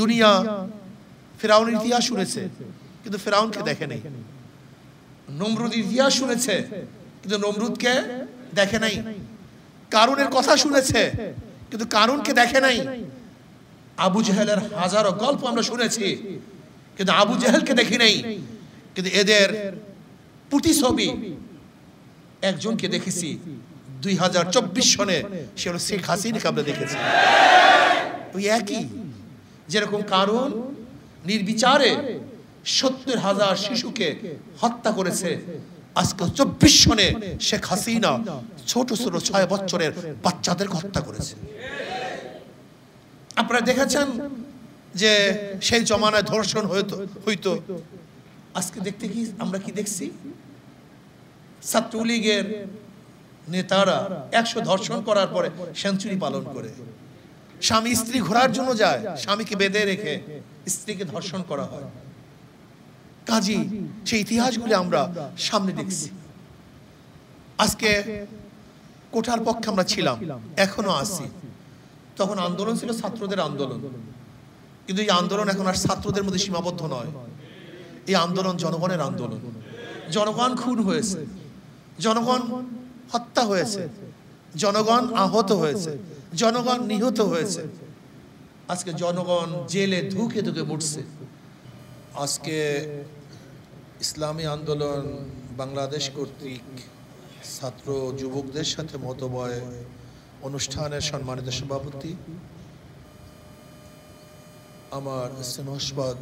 দুনিয়া ফেরাউনের ইতিহাস শুনেছে কিন্তু ফেরাউনকে দেখে নাই নমরুদ ইতিহাস শুনেছে কিন্তু নমরুদকে দেখে নাই কারুনের কথা শুনেছে কিন্তু কারুনকে দেখে নাই আবু জেহেলের হাজারো গল্প আমরা শুনেছি কিন্তু আবু জেহেলকে দেখি নাই কিন্তু এদের প্রতিছবি একজনকে দেখেছি দুই হাজার চব্বিশ সনে সে হলো শেখ হাসিনাকে আমরা দেখেছি ওই একই যেরকম কারণ নির্বিচারে সত্তর হাজার শিশুকে হত্যা করেছে আজকে চব্বিশ সনে শেখ হাসিনা ছোট ছোট ছয় বছরের বাচ্চাদের হত্যা করেছে আপনারা দেখেছেন যে সেই জমানায় ধর্ষণ হইতো হইতো আজকে দেখতে কি আমরা কি দেখছি ছাত্রলীগের নেতারা একশো ধর্ষণ করার পরে সেঞ্চুরি পালন করে স্বামী স্ত্রী ঘোরার জন্য যায় স্বামীকে বেঁধে রেখে স্ত্রীকে ধর্ষণ করা হয় কাজী সেই ইতিহাসগুলি আমরা সামনে দেখছি আজকে কোঠার পক্ষে আমরা ছিলাম এখনো আছি তখন আন্দোলন ছিল ছাত্রদের আন্দোলন কিন্তু এই আন্দোলন এখন আর ছাত্রদের মধ্যে সীমাবদ্ধ নয় এই আন্দোলন জনগণের আন্দোলন জনগণ খুন হয়েছে জনগণ হত্যা হয়েছে জনগণ আহত হয়েছে জনগণ নিহত হয়েছে আজকে জনগণ জেলে ধুকে ধুকে মরছে আজকে ইসলামী আন্দোলন বাংলাদেশ কর্তৃক ছাত্র যুবকদের সাথে মতবয় অনুষ্ঠানের সম্মানিত সভাপতি আমার স্নেহস্পদ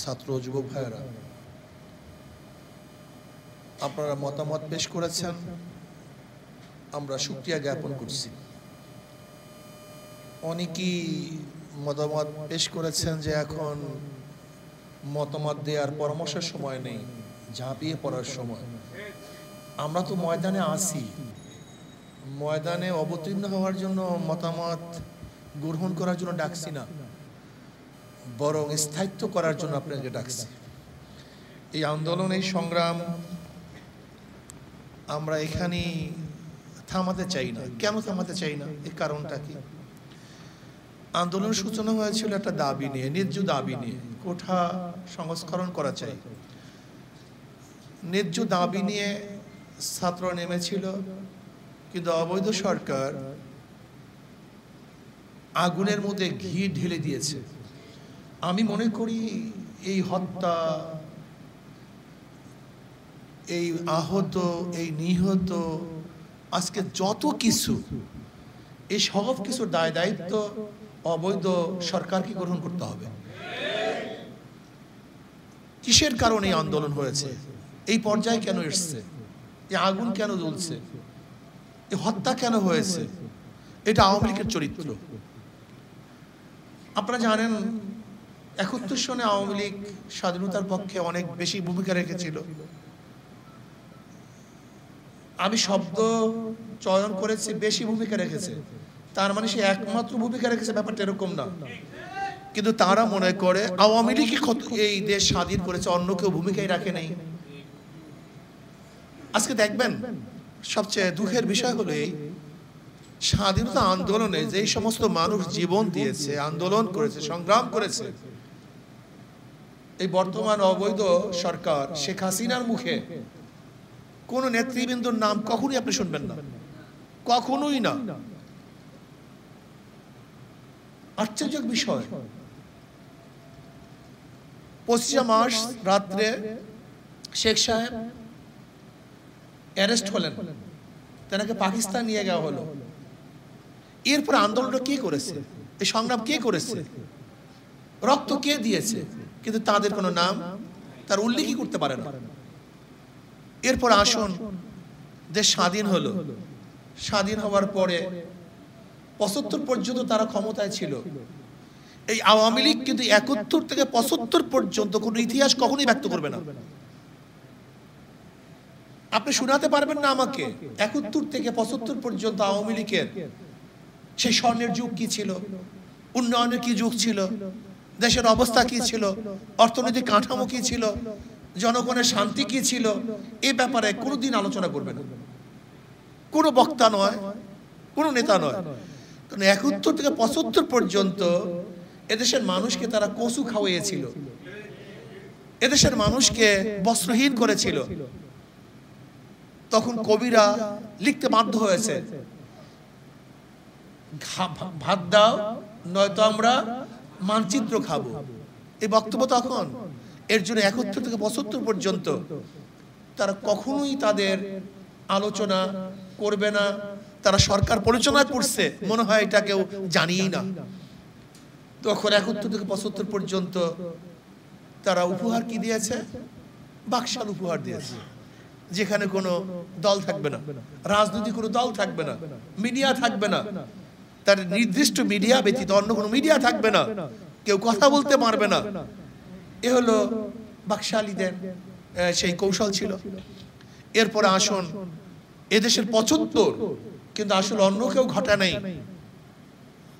ছাত্র যুবক ভাইয়েরা আপনারা মতামত পেশ করেছেন আমরা সুক্রিয়া জ্ঞাপন করছি অনেকেই মতামত পেশ করেছেন যে এখন মতামত দেওয়ার পরামর্শের সময় নেই ঝাঁপিয়ে পড়ার সময় আমরা তো ময়দানে আসি ময়দানে অবতীর্ণ হওয়ার জন্য মতামত গ্রহণ করার জন্য ডাকছি না বরং স্থায়িত্ব করার জন্য আপনাকে ডাকছি এই আন্দোলন এই সংগ্রাম আমরা এখানেই থামাতে চাই না কেন থামাতে চাই না এর কারণটা কি আন্দোলন সূচনা হয়েছিল একটা দাবি নিয়ে ন্যায্য দাবি নিয়ে কোঠা সংস্করণ করা চাই ন্যায্য দাবি নিয়ে ছাত্র নেমেছিল কিন্তু অবৈধ সরকার আগুনের মধ্যে ঘি ঢেলে দিয়েছে আমি মনে করি এই হত্যা এই আহত এই নিহত আজকে যত কিছু এই সব কিছুর দায় দায়িত্ব অবৈধ সরকারকে গ্রহণ করতে হবে কিসের কারণে আন্দোলন হয়েছে এই পর্যায়ে কেন এসছে এই আগুন কেন জ্বলছে এই হত্যা কেন হয়েছে এটা আওয়ামী লীগের চরিত্র আপনারা জানেন একত্রিশ সনে আওয়ামী লীগ স্বাধীনতার পক্ষে অনেক বেশি ভূমিকা রেখেছিল আমি শব্দ চয়ন করেছি বেশি ভূমিকা রেখেছে তার মানে সে একমাত্র ভূমিকা রেখেছে ব্যাপারটা এরকম না কিন্তু তারা মনে করে আওয়ামী লীগই এই দেশ স্বাধীন করেছে অন্য কেউ ভূমিকাই রাখে নাই আজকে দেখবেন সবচেয়ে দুঃখের বিষয় হলো এই স্বাধীনতা আন্দোলনে যেই সমস্ত মানুষ জীবন দিয়েছে আন্দোলন করেছে সংগ্রাম করেছে এই বর্তমান অবৈধ সরকার শেখ হাসিনার মুখে কোন নেতৃবৃন্দর নাম কখনোই আপনি শুনবেন না কখনোই না আশ্চর্য বিষয় পঁচিশে মার্চ রাত্রে শেখ সাহেব অ্যারেস্ট হলেন তেনাকে পাকিস্তান নিয়ে গেওয়া হলো এরপর আন্দোলনটা কে করেছে এই সংগ্রাম কে করেছে রক্ত কে দিয়েছে কিন্তু তাদের কোনো নাম তার উল্লেখই করতে পারে না এরপর আসন দেশ স্বাধীন হলো স্বাধীন হওয়ার পরে পঁচাত্তর পর্যন্ত তারা ক্ষমতায় ছিল এই আওয়ামী লীগ কিন্তু একাত্তর থেকে পঁচাত্তর পর্যন্ত কোনো ইতিহাস কখনোই ব্যক্ত করবে না আপনি শোনাতে পারবেন না আমাকে একাত্তর থেকে পঁচাত্তর পর্যন্ত আওয়ামী লীগের সেই স্বর্ণের যুগ কি ছিল উন্নয়নের কি যুগ ছিল দেশের অবস্থা কি ছিল অর্থনৈতিক কাঠামো কি ছিল জনগণের শান্তি কি ছিল এ ব্যাপারে কোনোদিন আলোচনা করবে না কোনো বক্তা নয় কোনো নেতা নয় কারণ একাত্তর থেকে পঁচাত্তর পর্যন্ত এদেশের মানুষকে তারা কচু খাওয়াইয়েছিল এদেশের মানুষকে বস্ত্রহীন করেছিল তখন কবিরা লিখতে বাধ্য হয়েছে ভাত দাও নয়তো আমরা মানচিত্র খাবো এই বক্তব্য তখন এর জন্য একত্র থেকে পঁচাত্তর পর্যন্ত তারা কখনোই তাদের আলোচনা করবে না তারা সরকার পরিচালনা করছে মনে হয় এটা কেউ জানিয়েই না তখন একাত্তর থেকে পঁচাত্তর পর্যন্ত তারা উপহার কি দিয়েছে বাকশাল উপহার দিয়েছে যেখানে কোনো দল থাকবে না রাজনীতি কোনো দল থাকবে না মিডিয়া থাকবে না তার নির্দিষ্ট মিডিয়া ব্যতীত অন্য কোনো মিডিয়া থাকবে না কেউ কথা বলতে পারবে না এ হলো বাকশালীদের সেই কৌশল ছিল এরপরে আসুন এদেশের পঁচাত্তর কিন্তু আসলে অন্য কেউ ঘটা নেই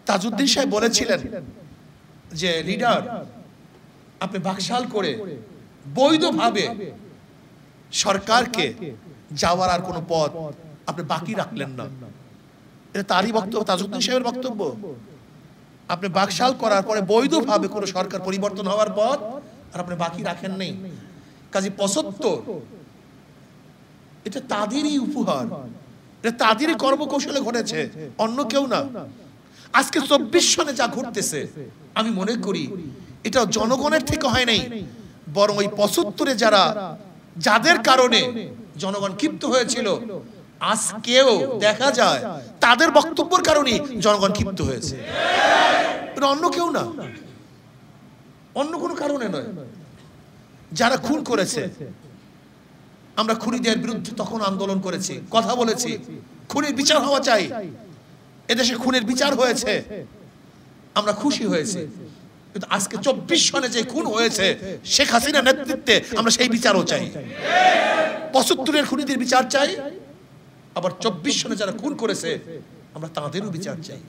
তাজউদ্দিন সাহেব বলেছিলেন যে লিডার আপনি বাকশাল করে বৈধভাবে সরকারকে যাওয়ার আর কোনো পথ আপনি বাকি রাখলেন না এটা তারই বক্তব্য তাজউদ্দিন সাহেবের বক্তব্য আপনি বাকশাল করার পরে বৈধভাবে কোনো সরকার পরিবর্তন হওয়ার পথ আর আপনি বাকি রাখেন নেই কাজী পঁচাত্তর এটা তাদেরই উপহার তাদের কর্মকৌশলে ঘটেছে অন্য কেউ না আজকে চব্বিশ সনে যা ঘটতেছে আমি মনে করি এটা জনগণের থেকে হয় নাই বরং ওই পঁচাত্তরে যারা যাদের কারণে জনগণ ক্ষিপ্ত হয়েছিল আজকেও দেখা যায় তাদের বক্তব্যের কারণে জনগণ ক্ষিপ্ত হয়েছে অন্য কেউ না অন্য কোনো কারণে নয় যারা খুন করেছে আমরা খুনিদের বিরুদ্ধে তখন আন্দোলন করেছি কথা বলেছি খুনির বিচার হওয়া চাই এদেশে খুনের বিচার হয়েছে আমরা খুশি হয়েছে কিন্তু আজকে চব্বিশ সনে যে খুন হয়েছে শেখ হাসিনা নেতৃত্বে আমরা সেই বিচারও চাই পঁচাত্তরের খুনিদের বিচার চাই আবার চব্বিশ সনে যারা খুন করেছে আমরা তাদেরও বিচার চাই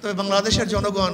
তবে বাংলাদেশের জনগণ